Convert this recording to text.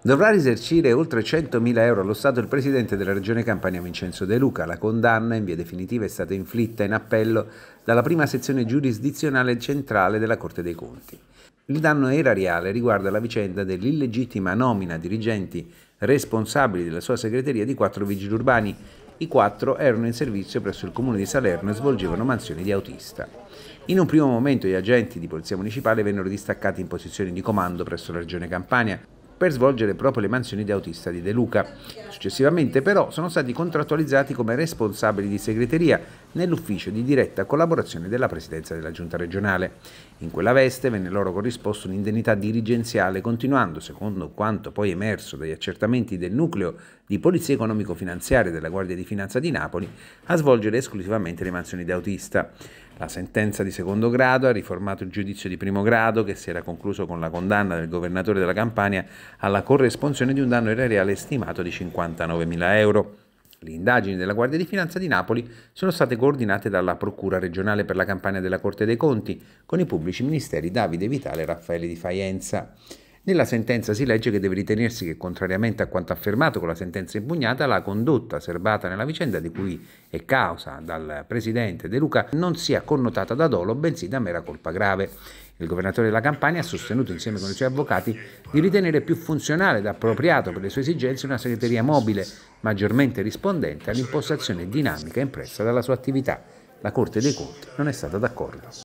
Dovrà risarcire oltre 100.000 euro allo Stato il presidente della Regione Campania Vincenzo De Luca. La condanna in via definitiva è stata inflitta in appello dalla prima sezione giurisdizionale centrale della Corte dei Conti. Il danno erariale riguarda la vicenda dell'illegittima nomina a dirigenti responsabili della sua segreteria di quattro vigili urbani. I quattro erano in servizio presso il comune di Salerno e svolgevano mansioni di autista. In un primo momento gli agenti di polizia municipale vennero distaccati in posizioni di comando presso la regione Campania, per svolgere proprio le mansioni di autista di De Luca. Successivamente però sono stati contrattualizzati come responsabili di segreteria nell'ufficio di diretta collaborazione della Presidenza della Giunta regionale. In quella veste venne loro corrisposto un'indennità dirigenziale continuando, secondo quanto poi emerso dagli accertamenti del nucleo di Polizia Economico-Finanziaria della Guardia di Finanza di Napoli a svolgere esclusivamente le mansioni di autista. La sentenza di secondo grado ha riformato il giudizio di primo grado che si era concluso con la condanna del governatore della Campania alla corresponsione di un danno erariale stimato di 59.000 euro. Le indagini della Guardia di Finanza di Napoli sono state coordinate dalla Procura regionale per la Campania della Corte dei Conti con i pubblici ministeri Davide Vitale e Raffaele Di Faenza. Nella sentenza si legge che deve ritenersi che, contrariamente a quanto affermato con la sentenza impugnata, la condotta serbata nella vicenda di cui è causa dal presidente De Luca non sia connotata da dolo, bensì da mera colpa grave. Il governatore della Campania ha sostenuto insieme con i suoi avvocati di ritenere più funzionale ed appropriato per le sue esigenze una segreteria mobile, maggiormente rispondente all'impostazione dinamica impressa dalla sua attività. La Corte dei Conti non è stata d'accordo.